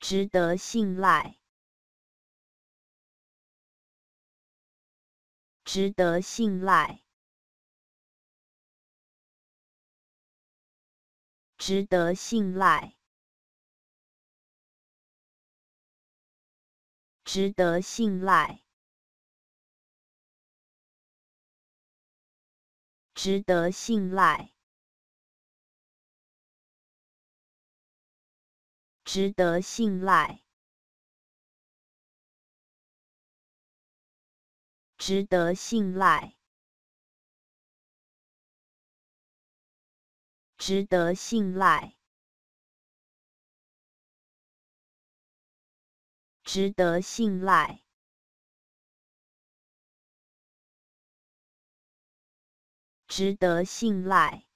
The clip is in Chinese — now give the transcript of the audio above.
值得信赖。值得信赖。值得信赖。值得信赖。值得信赖。值得信赖。值得信赖。值得信赖。值得信赖。值得信赖。